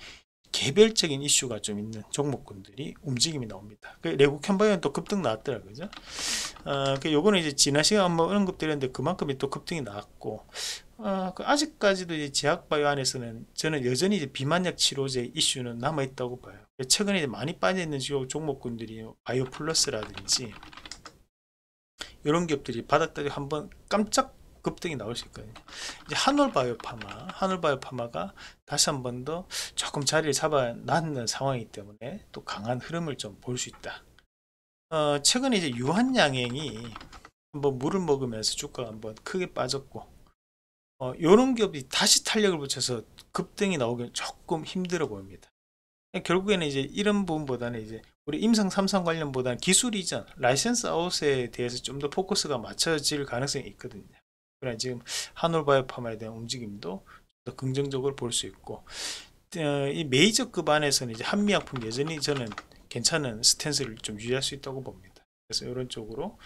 개별적인 이슈가 좀 있는 종목군들이 움직임이 나옵니다. 그 레국 현바이오는 급등 나왔더라, 그죠? 아, 그 요거는 이제 지난 시간 한번 언급드렸는데 그만큼이 또 급등이 나왔고, 아, 그 아직까지도 이제 제약바이오 안에서는 저는 여전히 이제 비만약 치료제 이슈는 남아있다고 봐요. 최근에 이제 많이 빠져있는 종목군들이 바이오 플러스라든지, 이런 기업들이 바닥까지 한번 깜짝 급등이 나올 수 있거든요. 이제 한올바이오파마, 한올바이오파마가 다시 한 번 더 조금 자리를 잡아놨는 상황이기 때문에 또 강한 흐름을 좀 볼 수 있다. 어, 최근에 이제 유한양행이 한번 물을 먹으면서 주가가 한번 크게 빠졌고 어, 이런 기업이 다시 탄력을 붙여서 급등이 나오기 조금 힘들어 보입니다. 결국에는 이제 이런 부분보다는 이제 우리 임상 삼성 관련보다는 기술 이전, 라이센스 아웃에 대해서 좀 더 포커스가 맞춰질 가능성이 있거든요. 그러나 지금 하노바이오파마에 대한 움직임도 더 긍정적으로 볼 수 있고 어, 이 메이저급 안에서는 이제 한미약품 예전히 저는 괜찮은 스탠스를 좀 유지할 수 있다고 봅니다. 그래서 이런 쪽으로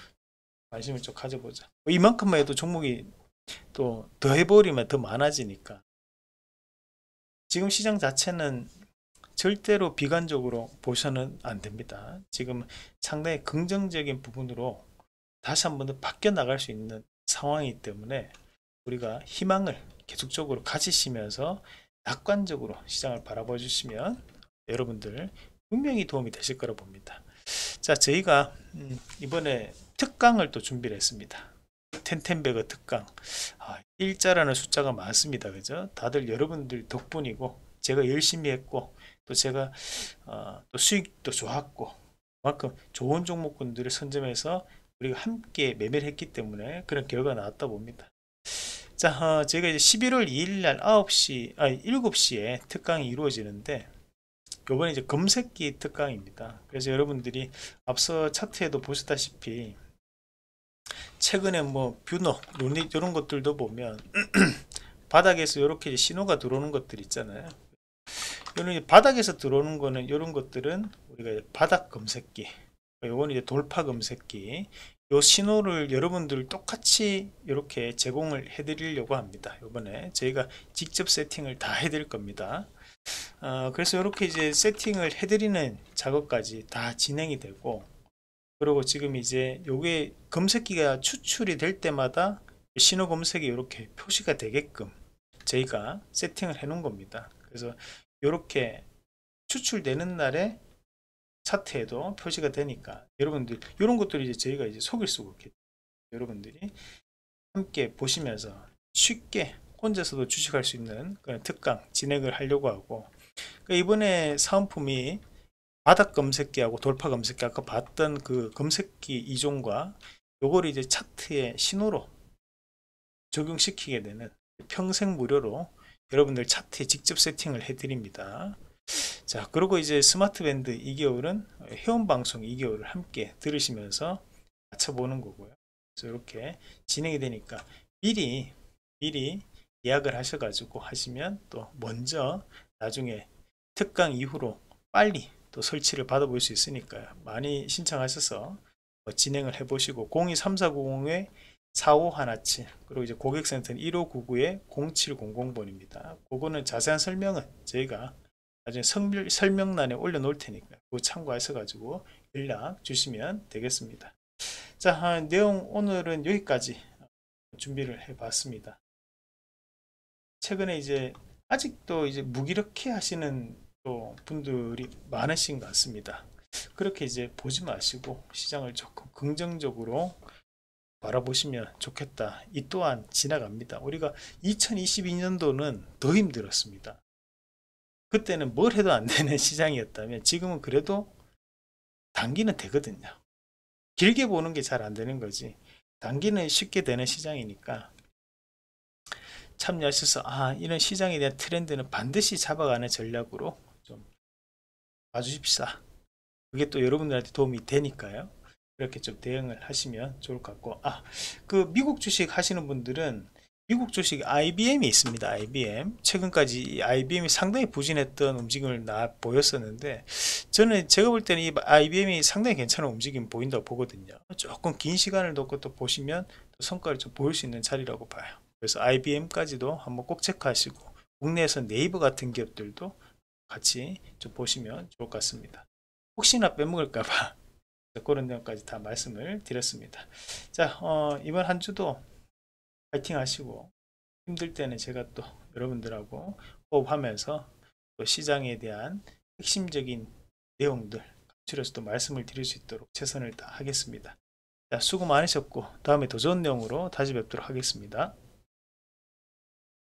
관심을 좀 가져보자. 뭐 이만큼만 해도 종목이 또 더 해버리면 더 많아지니까 지금 시장 자체는 절대로 비관적으로 보셔는 안 됩니다. 지금 상당히 긍정적인 부분으로 다시 한 번 더 바뀌어 나갈 수 있는 상황이기 때문에 우리가 희망을 계속적으로 가지시면서 낙관적으로 시장을 바라봐 주시면 여러분들 분명히 도움이 되실 거라 봅니다. 자 저희가 음, 이번에 특강을 또 준비를 했습니다. 텐텐베거 특강 아, 일자라는 숫자가 많습니다. 그죠? 다들 여러분들 덕분이고 제가 열심히 했고 또 제가 어, 또 수익도 좋았고 그만큼 좋은 종목군들을 선점해서 우리가 함께 매매를 했기 때문에 그런 결과가 나왔다 봅니다. 자, 어, 저희가 이제 11월 2일 날 9시, 아, 7시에 특강이 이루어지는데, 요번에 이제 검색기 특강입니다. 그래서 여러분들이 앞서 차트에도 보셨다시피, 최근에 뭐뷰노 논리, 이런 것들도 보면, 바닥에서 이렇게 신호가 들어오는 것들 있잖아요. 이런 바닥에서 들어오는 거는, 이런 것들은 우리가 바닥 검색기, 요건 이제 돌파 검색기 요 신호를 여러분들 똑같이 이렇게 제공을 해 드리려고 합니다 요번에 저희가 직접 세팅을 다 해 드릴 겁니다 어, 그래서 이렇게 이제 세팅을 해 드리는 작업까지 다 진행이 되고 그리고 지금 이제 요게 검색기가 추출이 될 때마다 신호 검색이 이렇게 표시가 되게끔 저희가 세팅을 해 놓은 겁니다 그래서 이렇게 추출되는 날에 차트에도 표시가 되니까 여러분들 이런 것들이 이제 저희가 이제 속일 수가 없겠죠. 여러분들이 함께 보시면서 쉽게 혼자서도 주식할 수 있는 그런 특강 진행을 하려고 하고 그러니까 이번에 사은품이 바닥 검색기하고 돌파 검색기 아까 봤던 그 검색기 이종과 요걸 이제 차트의 신호로 적용시키게 되는 평생 무료로 여러분들 차트에 직접 세팅을 해드립니다. 자 그리고 이제 스마트 밴드 2개월은 회원 방송 2개월을 함께 들으시면서 맞춰보는 거고요 그래서 이렇게 진행이 되니까 미리 미리 예약을 하셔가지고 하시면 또 먼저 나중에 특강 이후로 빨리 또 설치를 받아볼 수 있으니까요 많이 신청하셔서 뭐 진행을 해보시고 023490에 4517 그리고 이제 고객센터는 1 5 9 9 0700번입니다 그거는 자세한 설명은 저희가 나중에 성별, 설명란에 올려놓을 테니까 그거 참고하셔 가지고 연락 주시면 되겠습니다 자 아, 내용 오늘은 여기까지 준비를 해 봤습니다 최근에 이제 아직도 이제 무기력해 하시는 또 분들이 많으신 것 같습니다 그렇게 이제 보지 마시고 시장을 조금 긍정적으로 바라보시면 좋겠다. 이 또한 지나갑니다. 우리가 2022년도는 더 힘들었습니다. 그때는 뭘 해도 안 되는 시장이었다면 지금은 그래도 단기는 되거든요. 길게 보는 게 잘 안 되는 거지. 단기는 쉽게 되는 시장이니까 참여하셔서 아 이런 시장에 대한 트렌드는 반드시 잡아가는 전략으로 좀봐주십시오 그게 또 여러분들한테 도움이 되니까요. 이렇게 좀 대응을 하시면 좋을 것 같고 아그 미국 주식 하시는 분들은 미국 주식 IBM이 있습니다. IBM. 최근까지 IBM이 상당히 부진했던 움직임을 나 보였었는데 저는 제가 볼 때는 이 IBM이 상당히 괜찮은 움직임 보인다고 보거든요. 조금 긴 시간을 놓고 또 보시면 또 성과를 좀 보일 수 있는 자리라고 봐요. 그래서 IBM까지도 한번 꼭 체크하시고 국내에서 네이버 같은 기업들도 같이 좀 보시면 좋을 것 같습니다. 혹시나 빼먹을까봐 그런 점까지 다 말씀을 드렸습니다. 자, 어, 이번 한 주도 파이팅 하시고 힘들 때는 제가 또 여러분들하고 호흡하면서 또 시장에 대한 핵심적인 내용들 줄여서 또 말씀을 드릴 수 있도록 최선을 다하겠습니다. 수고 많으셨고 다음에 더 좋은 내용으로 다시 뵙도록 하겠습니다.